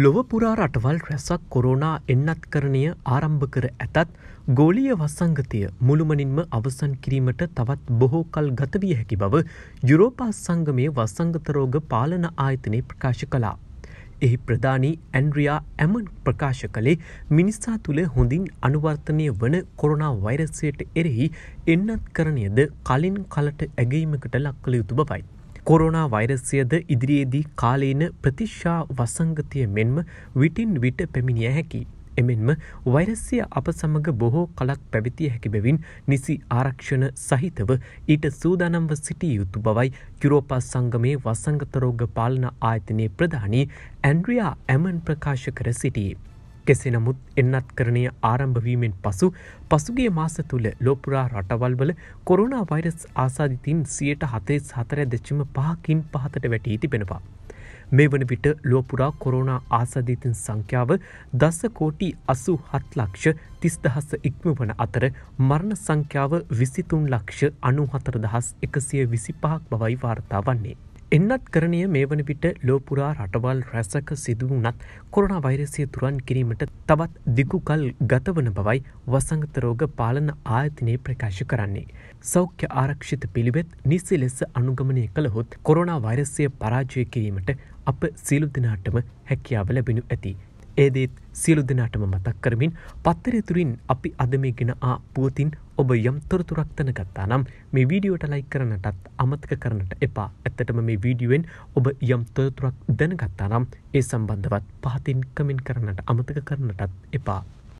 ලොවපුරා රටවල් රැසක් කොරෝනා එන්නත්කරණය ආරම්භ කර ඇතත් ගෝලිය වසංගතය මුළුමනින්ම අවසන් කිරීමට තවත් බොහෝ කල් ගතවිය හැකි බව යුරෝපා සංගමය වසංගතරෝග පාලන ආයතනය ප්‍රකාශ කලා. එහි ප්‍රධානී ඇන්ඩ්‍රියා ඇමන් ප්‍රකාශ කළේ මිනිස්සා තුළ හොඳින් අනුවර්තනය වන කොරනා වෛරසයට එරෙහි එන්නත්කරණයද කලින් කලට ඇගීමකට ලක්කළ යුතු බවයි. කොරෝනා වෛරස්යද ඉදිරියේදී කාලීන ප්‍රතිශ්ෂා වසංගතය මෙන්ම විටින් විට පැමිණිය හැකි. එමෙන්ම වෛරස්ය අප සමඟ බොහෝ කලක් පැවිතිය හැකිබැවින් නිසි ආරක්ෂණ සහිතව ඊට සූදානම්ව සිටිය යුතු බවයි යුරෝපා සංගමයේ වසංගතරෝග පාලන ආයතනයේ ප්‍රධානී ඇන්ඩ්‍රියා ඇමන් ප්‍රකාශ කර සිටියේ. කෙසේ නමුත් එන්නත් කරණය ආරම්භවීමෙන් පසු පසුගේ මාස තුළ ලෝපුරා රටවල්වල කොරුණ වෛරස් ආසාධිතින් සියයට හතේස් හතර දෙච්චිම පහකින් පහතට වැටී තිබෙනවා. මේ වන විට ලෝපුරා කොරුණා ආසාධීතින් සංඛ්‍යාව දස්ස කෝටි අසු හත්ලක්ෂ තිස්දහස ඉක්ම වන අතර මරණ සංඛ්‍යාව විසිතුන් ලක්ෂ අනුහතර දහස් එකසිය විසි පහක් බවයි වාර්තා වන්නේ. එන්නත් කරණය මේ වන විට ලෝපුරා රටවල් රැසක සිදුවනත් කොරන වෛරසය තුරන් කිරීමට තවත් දිගු කල් ගතවන බවයි වසංගතරෝග පාලන ආයතනය ප්‍රකාශ කරන්නේ. සෞඛ්‍ය ආරක්ෂිත පිළිවෙත් නිසි ලෙස අනුගමනය කළහොත් කොරනා වෛරසය පරාජය කිරීමට අප සිලු දෙනාටම හැකියාව ලැබෙනු ඇති. ඒදේත් සියලු දෙනාටම මතක් කරමින් පත්තර තුරින් අපි අද මේ ගෙන ආ පුවතින් ඔබ යම් තොරතුරක් දැනගත්තා නම් මේ වීඩියෝට ලයික් කරන්නටත් අමතක කරන්නට එපා. ඇත්තටම මේ වීඩියෝෙන් ඔබ යම් තොරතුරක් දැනගත්තා නම් ඒ සම්බන්ධවත් පහතින් කමෙන්ට් කරන්නට අමතක කරන්නටත් එපා.